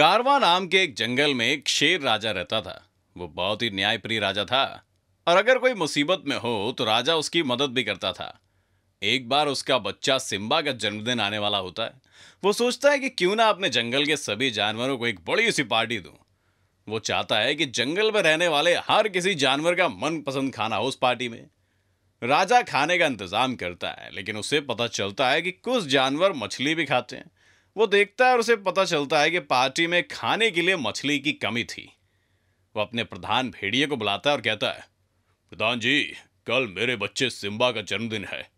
कारवा नाम के एक जंगल में एक शेर राजा रहता था वो बहुत ही न्यायप्रिय राजा था और अगर कोई मुसीबत में हो तो राजा उसकी मदद भी करता था एक बार उसका बच्चा सिम्बा का जन्मदिन आने वाला होता है वो सोचता है कि क्यों ना अपने जंगल के सभी जानवरों को एक बड़ी सी पार्टी दूं वो चाहता है कि जंगल में रहने वाले हर किसी जानवर का मनपसंद खाना हो उस पार्टी में राजा खाने का इंतजाम करता है लेकिन उसे पता चलता है कि कुछ जानवर मछली भी खाते हैं वो देखता है और उसे पता चलता है कि पार्टी में खाने के लिए मछली की कमी थी वो अपने प्रधान भेड़िए को बुलाता है और कहता है प्रधान जी कल मेरे बच्चे सिम्बा का जन्मदिन है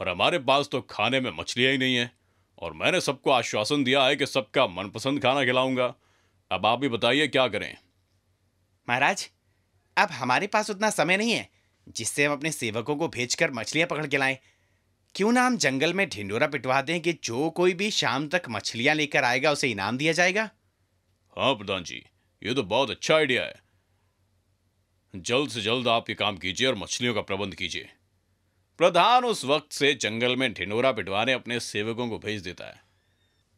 और हमारे पास तो खाने में मछलियाँ ही नहीं है और मैंने सबको आश्वासन दिया है कि सबका मनपसंद खाना खिलाऊंगा अब आप भी बताइए क्या करें महाराज अब हमारे पास उतना समय नहीं है जिससे हम अपने सेवकों को भेजकर मछलियां पकड़ के लाएं क्यों ना हम जंगल में ढिंडोरा पिटवा दें कि जो कोई भी शाम तक मछलियां लेकर आएगा उसे इनाम दिया जाएगा हाँ प्रधान जी ये तो बहुत अच्छा आइडिया है जल्द से जल्द आप ये काम कीजिए और मछलियों का प्रबंध कीजिए प्रधान उस वक्त से जंगल में ढिंडोरा पिटवाने अपने सेवकों को भेज देता है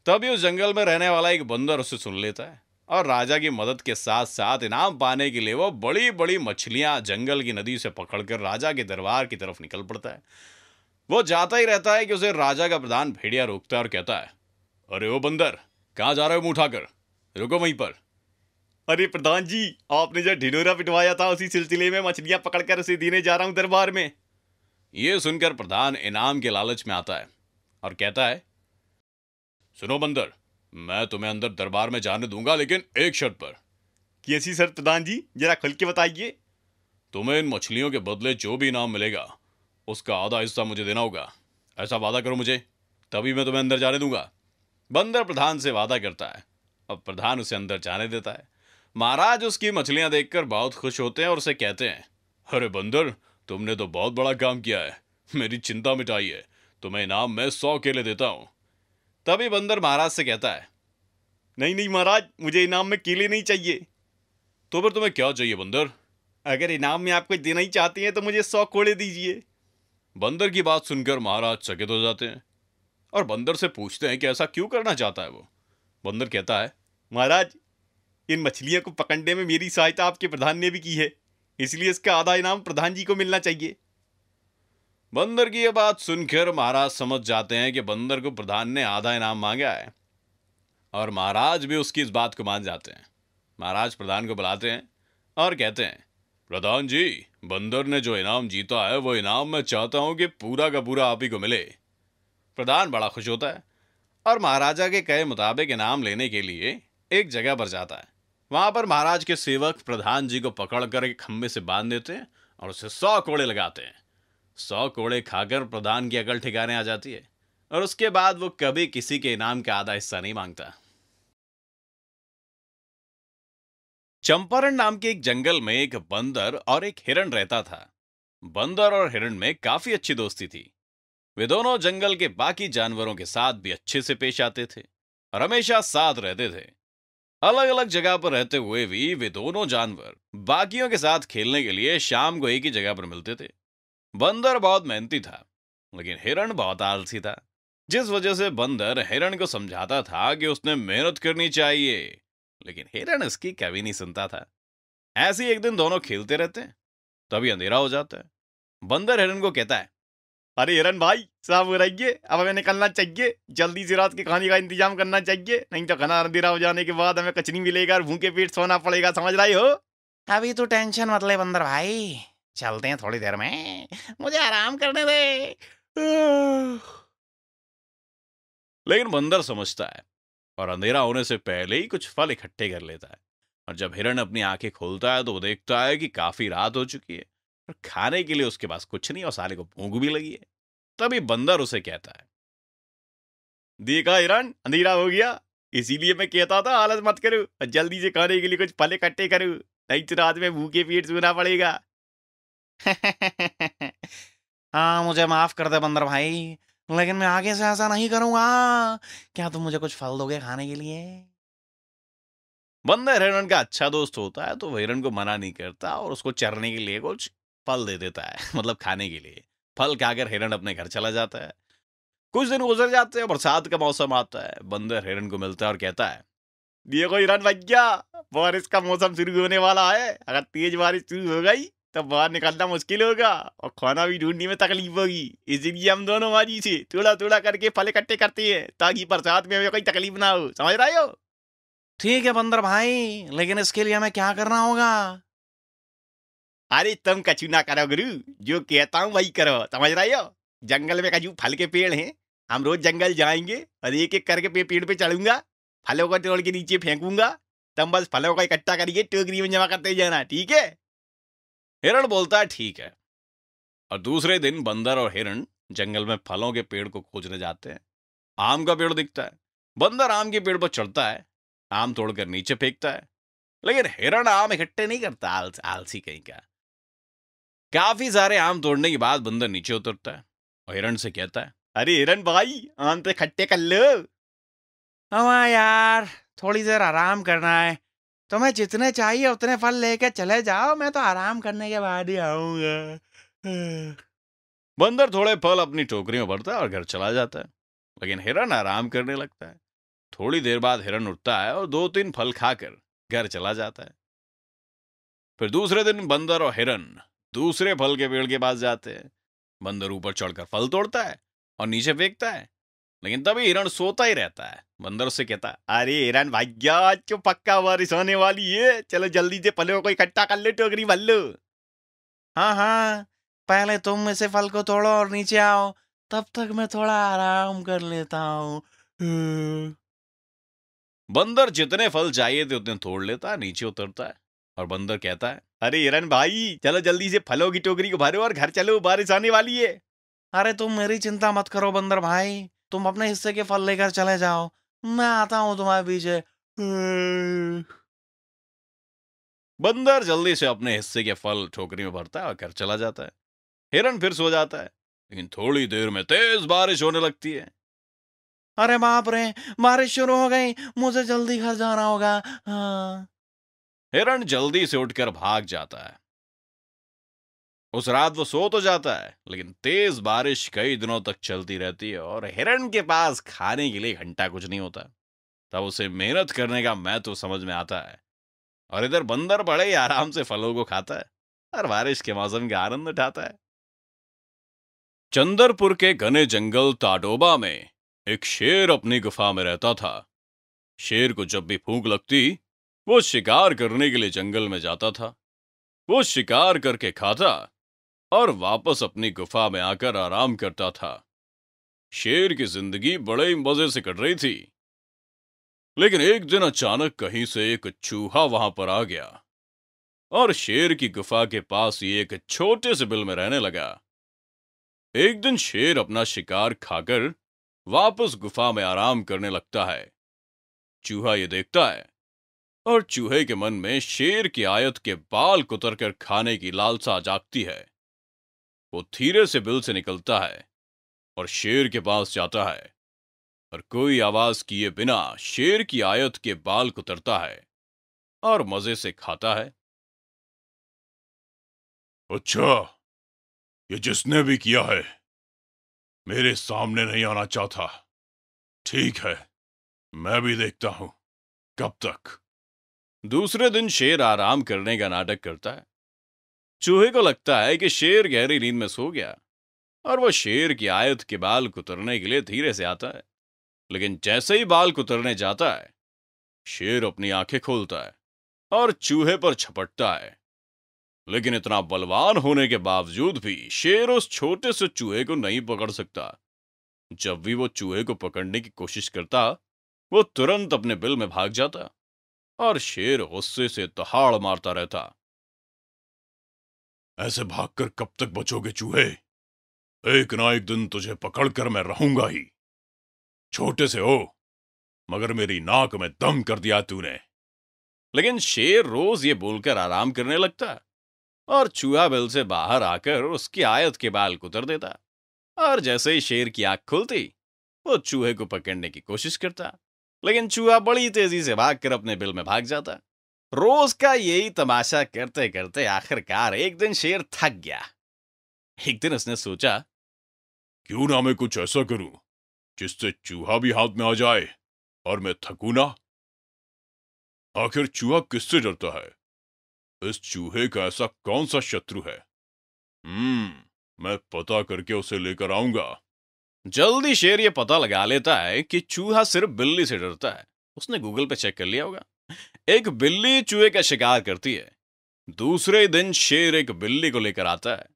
तभी उस जंगल में रहने वाला एक बंदर उसे सुन लेता है और राजा की मदद के साथ साथ इनाम पाने के लिए वो बड़ी बड़ी मछलियां जंगल की नदी से पकड़कर राजा के दरबार की तरफ निकल पड़ता है वो जाता ही रहता है कि उसे राजा का प्रधान भेड़िया रोकता है और कहता है अरे ओ बंदर कहाँ जा रहे हो मुंह उठाकर रुको वहीं पर अरे प्रधान जी आपने जो ढिडोरा पिटवाया था उसी सिलसिले में मछलियां पकड़कर उसे देने जा रहा हूं दरबार में यह सुनकर प्रधान इनाम के लालच में आता है और कहता है सुनो बंदर मैं तुम्हें अंदर दरबार में जाने दूंगा लेकिन एक शर्त पर कैसी शर्त प्रधान जी जरा खुल के बताइए तुम्हें इन मछलियों के बदले जो भी इनाम मिलेगा उसका आधा हिस्सा मुझे देना होगा ऐसा वादा करो मुझे तभी मैं तुम्हें अंदर जाने दूंगा बंदर प्रधान से वादा करता है अब प्रधान उसे अंदर जाने देता है महाराज उसकी मछलियां देखकर बहुत खुश होते हैं और उसे कहते हैं अरे बंदर तुमने तो बहुत बड़ा काम किया है मेरी चिंता मिटाई है तुम्हें इनाम मैं सौ केले देता हूं तभी बंदर महाराज से कहता है नहीं नहीं महाराज मुझे इनाम में केले नहीं चाहिए तो फिर तुम्हें क्या चाहिए बंदर अगर इनाम में आप कुछ देना ही चाहते हैं तो मुझे सौ कोड़े दीजिए बंदर की बात सुनकर महाराज चकित हो जाते हैं और बंदर से पूछते हैं कि ऐसा क्यों करना चाहता है वो बंदर कहता है महाराज इन मछलियों को पकड़ने में मेरी सहायता आपके प्रधान ने भी की है इसलिए इसका आधा इनाम प्रधान जी को मिलना चाहिए बंदर की यह बात सुनकर महाराज समझ जाते हैं कि बंदर को प्रधान ने आधा इनाम मांगा है और महाराज भी उसकी इस बात को मान जाते हैं महाराज प्रधान को बुलाते हैं और कहते हैं प्रधान जी बंदर ने जो इनाम जीता है वो इनाम मैं चाहता हूं कि पूरा का पूरा आप ही को मिले प्रधान बड़ा खुश होता है और महाराजा के कहे मुताबिक इनाम लेने के लिए एक जगह पर जाता है वहां पर महाराज के सेवक प्रधान जी को पकड़ कर एक खम्भे से बांध देते हैं और उसे सौ कोड़े लगाते हैं सौ कोड़े खाकर प्रधान की अकल ठिकाने आ जाती है और उसके बाद वो कभी किसी के इनाम का आधा हिस्सा नहीं मांगता चंपारण नाम के एक जंगल में एक बंदर और एक हिरण रहता था बंदर और हिरण में काफी अच्छी दोस्ती थी वे दोनों जंगल के बाकी जानवरों के साथ भी अच्छे से पेश आते थे और हमेशा साथ रहते थे अलग अलग जगह पर रहते हुए भी वे दोनों जानवर बाकियों के साथ खेलने के लिए शाम को एक ही जगह पर मिलते थे बंदर बहुत मेहनती था लेकिन हिरण बहुत आलसी था जिस वजह से बंदर हिरण को समझाता था कि उसने मेहनत करनी चाहिए लेकिन हिरण इसकी कभी नहीं सुनता था ऐसे ही एक दिन दोनों खेलते रहते हैं तभी अंधेरा हो जाता है बंदर हिरण को कहता है अरे हिरण भाई साहब रहिए अब हमें निकलना चाहिए जल्दी से रात की खाने का इंतजाम करना चाहिए नहीं तो घना अंधेरा हो जाने के बाद हमें कचनी मिलेगा और भूखे पेट सोना पड़ेगा समझ रही हो अभी तो टेंशन मत ले बंदर भाई चलते हैं थोड़ी देर में मुझे आराम करने दे लेकिन बंदर समझता है और अंधेरा होने से पहले ही कुछ फल इकट्ठे कर लेता है और जब हिरण अपनी आंखें खोलता है तो वो देखता है कि काफी रात हो चुकी है और खाने के लिए उसके पास कुछ नहीं और साले को भूख भी लगी है तभी बंदर उसे कहता है देखा हिरण अंधेरा हो गया इसीलिए मैं कहता था आलस मत करो और जल्दी से खाने के लिए कुछ फल इकट्ठे करो नहीं तो रात में भूखे पेट सोना पड़ेगा हाँ मुझे माफ कर दे बंदर भाई लेकिन मैं आगे से ऐसा नहीं करूंगा क्या तुम मुझे कुछ फल दोगे खाने के लिए बंदर हिरण का अच्छा दोस्त होता है तो वह हिरण को मना नहीं करता और उसको चरने के लिए कुछ फल दे देता है मतलब खाने के लिए फल खाकर हिरण अपने घर चला जाता है कुछ दिन गुजर जाते हैं बरसात का मौसम आता है बंदर हिरण को मिलता है और कहता है ये कोई हिरण भैया बारिश का मौसम शुरू होने वाला है अगर तेज बारिश शुरू हो गई तब तो बाहर निकलना मुश्किल होगा और खाना भी ढूंढने में तकलीफ होगी इसीलिए हम दोनों माजी से थोड़ा थोड़ा करके फल इकट्ठे करते हैं ताकि बरसात में हमें कोई तकलीफ ना हो समझ रहे हो ठीक है बंदर भाई लेकिन इसके लिए हमें क्या करना होगा अरे तुम कछू ना करो गुरु जो कहता हूँ वही करो समझ रहे हो जंगल में कचू फल के पेड़ हैं हम रोज जंगल जाएंगे और एक एक करके पेड़ पे चढ़ूंगा फलों को तोड़ के नीचे फेंकूंगा तुम बस फलों का इकट्ठा करिए टोकरी में जमा करते जाना ठीक है हिरण बोलता है ठीक है और दूसरे दिन बंदर और हिरण जंगल में फलों के पेड़ को खोजने जाते हैं आम का पेड़ दिखता है बंदर आम के पेड़ पर चढ़ता है आम तोड़कर नीचे फेंकता है लेकिन हिरण आम इकट्ठे नहीं करता आलस, आलसी कहीं का काफी सारे आम तोड़ने के बाद बंदर नीचे उतरता है और हिरण से कहता है अरे हिरण भाई आम तो इकट्ठे कर लो हाँ यार थोड़ी देर आराम करना है तुम्हें तो जितने चाहिए उतने फल लेके चले जाओ मैं तो आराम करने के बाद ही आऊंगा बंदर थोड़े फल अपनी टोकरी में भरता है और घर चला जाता है लेकिन हिरन आराम करने लगता है थोड़ी देर बाद हिरन उठता है और दो तीन फल खाकर घर चला जाता है फिर दूसरे दिन बंदर और हिरन दूसरे फल के पेड़ के पास जाते हैं बंदर ऊपर चढ़कर फल तोड़ता है और नीचे फेंकता है लेकिन तभी हिरण सोता ही रहता है बंदर उससे कहता अरे हिरण भाग्या आज पक्का बारिश होने वाली है चलो जल्दी से फलों को इकट्ठा कर ले टोकरी भल्लू हाँ हाँ पहले तुम में से फल को तोड़ो और नीचे आओ तब तक मैं थोड़ा आराम कर लेता हूँ बंदर जितने फल चाहिए थे उतने तोड़ लेता नीचे उतरता है और बंदर कहता है अरे हिरन भाई चलो जल्दी से फलों की टोकरी को भरो और घर चलो बारिश आने वाली है अरे तुम मेरी चिंता मत करो बंदर भाई तुम अपने हिस्से के फल लेकर चले जाओ मैं आता हूं तुम्हारे पीछे बंदर जल्दी से अपने हिस्से के फल ठोकरी में भरता है और घर चला जाता है हिरन फिर सो जाता है लेकिन थोड़ी देर में तेज बारिश होने लगती है अरे बाप रे बारिश शुरू हो गई मुझे जल्दी घर जाना होगा हाँ। हिरण जल्दी से उठकर भाग जाता है उस रात वो सो तो जाता है लेकिन तेज बारिश कई दिनों तक चलती रहती है और हिरण के पास खाने के लिए घंटा कुछ नहीं होता तब उसे मेहनत करने का महत्व तो समझ में आता है और इधर बंदर बड़े ही आराम से फलों को खाता है और बारिश के मौसम का आनंद उठाता है चंदरपुर के घने जंगल ताडोबा में एक शेर अपनी गुफा में रहता था शेर को जब भी भूख लगती वो शिकार करने के लिए जंगल में जाता था वो शिकार करके खाता और वापस अपनी गुफा में आकर आराम करता था शेर की जिंदगी बड़े ही मजे से कट रही थी लेकिन एक दिन अचानक कहीं से एक चूहा वहां पर आ गया और शेर की गुफा के पास ही एक छोटे से बिल में रहने लगा एक दिन शेर अपना शिकार खाकर वापस गुफा में आराम करने लगता है चूहा ये देखता है और चूहे के मन में शेर की आयत के बाल कुतर कर खाने की लालसा जागती है वो धीरे से बिल से निकलता है और शेर के पास जाता है और कोई आवाज किए बिना शेर की आयत के बाल कुतरता है और मजे से खाता है अच्छा ये जिसने भी किया है मेरे सामने नहीं आना चाहता ठीक है मैं भी देखता हूं कब तक दूसरे दिन शेर आराम करने का नाटक करता है चूहे को लगता है कि शेर गहरी नींद में सो गया और वह शेर की आयत के बाल कुतरने के लिए धीरे से आता है लेकिन जैसे ही बाल कुतरने जाता है शेर अपनी आंखें खोलता है और चूहे पर छपटता है लेकिन इतना बलवान होने के बावजूद भी शेर उस छोटे से चूहे को नहीं पकड़ सकता जब भी वो चूहे को पकड़ने की कोशिश करता वो तुरंत अपने बिल में भाग जाता और शेर गुस्से से तहाड़ मारता रहता ऐसे भागकर कब तक बचोगे चूहे एक ना एक दिन तुझे पकड़कर मैं रहूंगा ही छोटे से हो मगर मेरी नाक में दम कर दिया तूने लेकिन शेर रोज ये बोलकर आराम करने लगता और चूहा बिल से बाहर आकर उसकी आयत के बाल कुतर देता और जैसे ही शेर की आंख खुलती वो चूहे को पकड़ने की कोशिश करता लेकिन चूहा बड़ी तेजी से भागकर अपने बिल में भाग जाता रोज का यही तमाशा करते करते आखिरकार एक दिन शेर थक गया एक दिन उसने सोचा क्यों ना मैं कुछ ऐसा करूं जिससे चूहा भी हाथ में आ जाए और मैं थकू ना आखिर चूहा किससे डरता है इस चूहे का ऐसा कौन सा शत्रु है हम्म मैं पता करके उसे लेकर आऊंगा जल्दी शेर ये पता लगा लेता है कि चूहा सिर्फ बिल्ली से डरता है उसने गूगल पे चेक कर लिया होगा एक बिल्ली चूहे का शिकार करती है दूसरे दिन शेर एक बिल्ली को लेकर आता है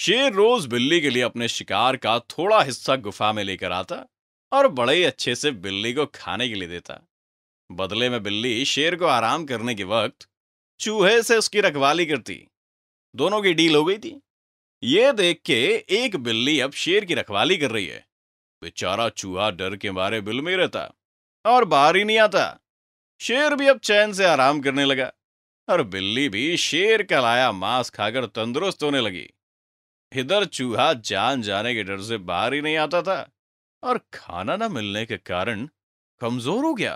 शेर रोज बिल्ली के लिए अपने शिकार का थोड़ा हिस्सा गुफा में लेकर आता और बड़े अच्छे से बिल्ली को खाने के लिए देता बदले में बिल्ली शेर को आराम करने के वक्त चूहे से उसकी रखवाली करती दोनों की डील हो गई थी ये देख के एक बिल्ली अब शेर की रखवाली कर रही है बेचारा चूहा डर के मारे बिल में रहता और बाहर ही नहीं आता शेर भी अब चैन से आराम करने लगा और बिल्ली भी शेर का लाया मांस खाकर तंदुरुस्त होने लगी इधर चूहा जान जाने के डर से बाहर ही नहीं आता था और खाना न मिलने के कारण कमजोर हो गया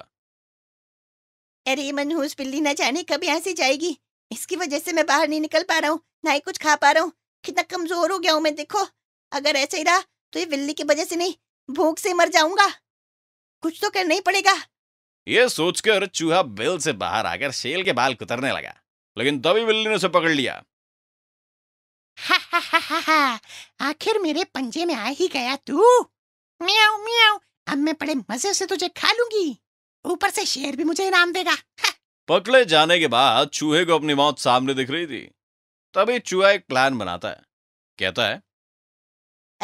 अरे मनहूस बिल्ली न जाने कब यहाँ से जाएगी इसकी वजह से मैं बाहर नहीं निकल पा रहा हूँ ना ही कुछ खा पा रहा हूँ कितना कमजोर हो गया हूँ मैं देखो अगर ऐसे ही रहा तो ये बिल्ली की वजह से नहीं भूख से मर जाऊंगा कुछ तो करना ही पड़ेगा ये सोचकर चूहा बेल से बाहर आकर शेल के बाल कुतरने लगा लेकिन तभी बिल्ली ने उसे पकड़ लिया आखिर मेरे पंजे में आ ही गया तू म्याऊ म्याऊ अब मैं बड़े मजे से तुझे खा लूंगी ऊपर से शेर भी मुझे इनाम देगा पकड़े जाने के बाद चूहे को अपनी मौत सामने दिख रही थी तभी चूहा एक प्लान बनाता है कहता है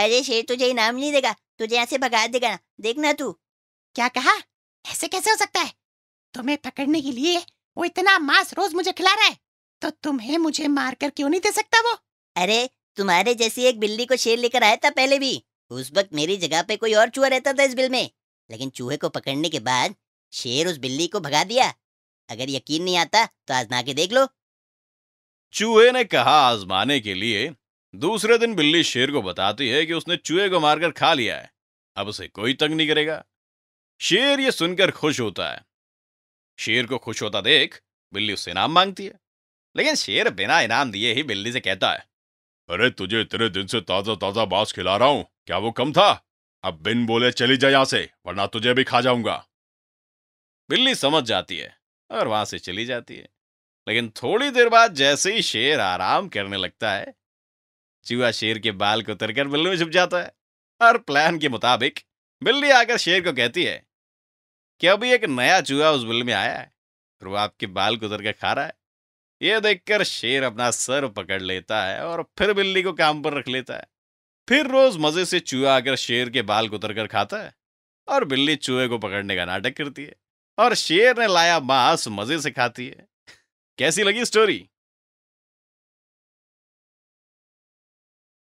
अरे शेर तुझे इनाम नहीं देगा तुझे ऐसे भगा देगा ना देखना तू क्या कहा ऐसे कैसे हो सकता है तुम्हें पकड़ने के लिए वो इतना मांस रोज मुझे खिला रहा है तो तुम्हें मुझे मार कर क्यों नहीं दे सकता वो अरे तुम्हारे जैसी एक बिल्ली को शेर लेकर आया था पहले भी उस वक्त मेरी जगह पे कोई और चूहा रहता था इस बिल में लेकिन चूहे को पकड़ने के बाद शेर उस बिल्ली को भगा दिया अगर यकीन नहीं आता तो आजमा के देख लो चूहे ने कहा आजमाने के लिए दूसरे दिन बिल्ली शेर को बताती है कि उसने चूहे को मारकर खा लिया है अब उसे कोई तंग नहीं करेगा शेर यह सुनकर खुश होता है शेर को खुश होता देख बिल्ली उससे इनाम मांगती है लेकिन शेर बिना इनाम दिए ही बिल्ली से कहता है अरे तुझे इतने दिन से ताजा ताजा बांस खिला रहा हूं क्या वो कम था अब बिन बोले चली जाए यहां से वरना तुझे भी खा जाऊंगा बिल्ली समझ जाती है और वहां से चली जाती है लेकिन थोड़ी देर बाद जैसे ही शेर आराम करने लगता है चूहा शेर के बाल को उतर कर बिल्ली में छुप जाता है और प्लान के मुताबिक बिल्ली आकर शेर को कहती है कि अभी एक नया चूहा उस बिल में आया है और वो आपके बाल गुजर के खा रहा है ये देखकर शेर अपना सर पकड़ लेता है और फिर बिल्ली को काम पर रख लेता है फिर रोज मजे से चूहा आकर शेर के बाल गुजर कर खाता है और बिल्ली चूहे को पकड़ने का नाटक करती है और शेर ने लाया मांस मजे से खाती है कैसी लगी स्टोरी